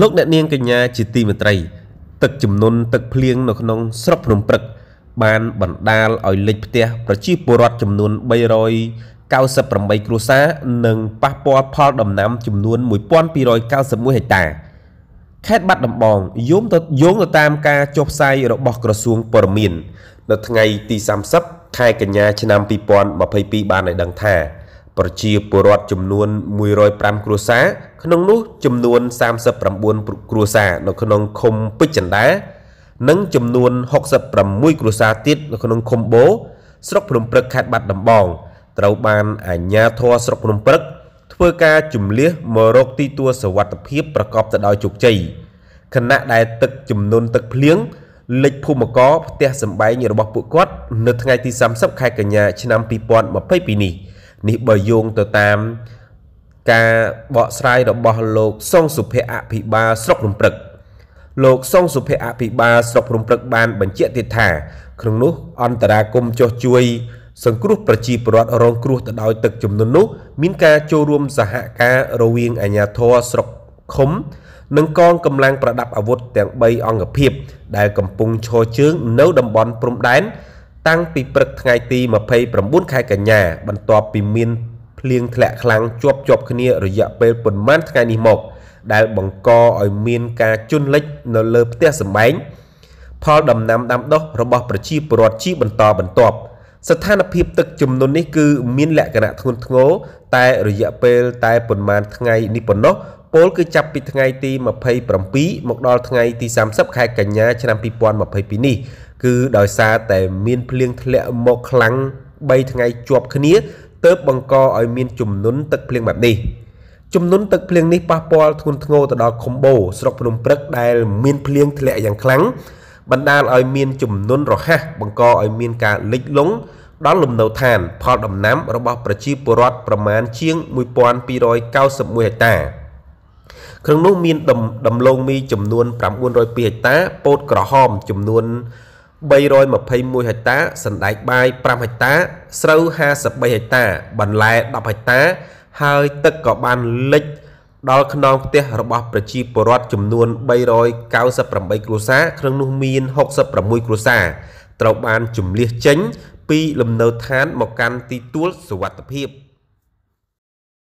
លោកអ្នកនាងកញ្ញាជាទីមេត្រី ទឹកជំនន់ទឹកភ្លៀងនៅក្នុងស្រុកភ្នំព្រឹកបាន បណ្ដាលឲ្យលិចផ្ទះប្រជាពលរដ្ឋចំនួន398គ្រួសារនិងប៉ះពាល់ផលដំណាំចំនួន1291ហិកតាខេត្តបាត់ដំបងយោងទៅយោងទៅតាមការចុះផ្សាយរបស់ក្រសួងព័ត៌មាននៅថ្ងៃ ទី30ខែកញ្ញាឆ្នាំ2022បានឲ្យដឹងថាប្រជាពលរដ្ឋចំនួន105គ្រួសារក្នុងនោះ ចំនួន39គ្រួសារនៅ ក្នុងឃុំពេជ្រចន្ទានិង ចំនួន66គ្រួសារទៀតនៅក្នុងឃុំបូស្រុកភ្នំព្រឹកខេត្តបាត់ដំបងត្រូវបានអាជ្ញាធរស្រុកភ្នំព្រឹក ធ្វើការជំលះមករកទីទួលសុវត្ថិភាពប្រកបទៅដោយជោគជ័យខណៈដែលទឹកចំនួនទឹកភ្លៀងលេចភូមិករផ្ទះសម្បែងរបស់ពួកគាត់ នៅថ្ងៃទី30ខែកញ្ញាឆ្នាំ2022នេះនេះបើយោងទៅតាម ការបកស្រាយរបស់លោកសុងសុភ័ក្រអភិបាលស្រុករំព្រឹកលោកសុងសុភ័ក្រអភិបាលស្រុករំព្រឹកបានបញ្ជាក់ទៀតថា ក្នុងនោះអន្តរាគមចោះជួយ សង្គ្រោះប្រជាពលរដ្ឋរងគ្រោះទៅដោយ ទឹកចំនួននោះមានការចូលរួមសហការរវាងអាជ្ញាធរស្រុកឃុំនិងកងកម្លាំងប្រដាប់អាវុធទាំង3អង្គភាព ដែលកំពុងឈរជើង នៅតំបន់ ព្រំដែនតាំងពីព្រឹកថ្ងៃទី29ខែកញ្ញាបន្ទាប់ពីមានភ្លៀងធ្លាក់ខ្លាំងជាប់ជាប់គ្នារយៈពេលប៉ុន្មានថ្ងៃនេះមក ដែលបង្កឲ្យមានការជន់លិចនៅលើផ្ទះសម្បែងផលដំណាំដាំដុះរបស់ប្រជាពលរដ្ឋជាបន្តបន្ទាប់ស្ថានភាពទឹកជំនន់នេះគឺមានលក្ខណៈធ្ងន់ធ្ងរតែរយៈពេលតែប៉ុន្មានថ្ងៃនេះប៉ុណ្ណោះលគឺចាប់ពីថ្ងៃទី27មកដល់ថ្ងៃទី30ខែកញ្ញាឆ្នាំ2022នេះគឺដោយសារតែមានភ្លៀងធ្លាក់មកខ្លាំង3ថ្ងៃជាប់គ្នាទើបបង្កឲ្យមានជំនន់ទឹកភ្លៀងបែបនេះជំនន់ទឹកភ្លៀងនេះប៉ះពាល់ធ្ងន់ធ្ងរទៅដល់ខុំបូស្រុកភ្នំព្រឹកដែលមានភ្លៀងធ្លាក់យ៉ាងខ្លាំងបណ្ដាលឲ្យមានជំនន់រហ័សបង្កឲ្យមានការលិចលង់ដល់លំនៅឋានផលដំណាំរបស់ប្រជាពលរដ្ឋប្រមាណជាង1291ហិកតាក្នុងនោះមានដំដំឡូងមីចំនួន902ហិកតាពោតក្រហមចំនួន321ហិកតាសណ្ដែកបាយ5ហិកតា ស្រូវ53ហិកតាបន្លែ10ហិកតា ហើយទឹកក៏បានលិច ដល់ខ្នងផ្ទះរបស់ប្រជាពលរដ្ឋចំនួន398គ្រួសារក្នុងនោះមាន66គ្រួសារត្រូវបានជំលះចេញពីលំនៅឋានមកកាន់ទីទួលសុវត្ថិភាព។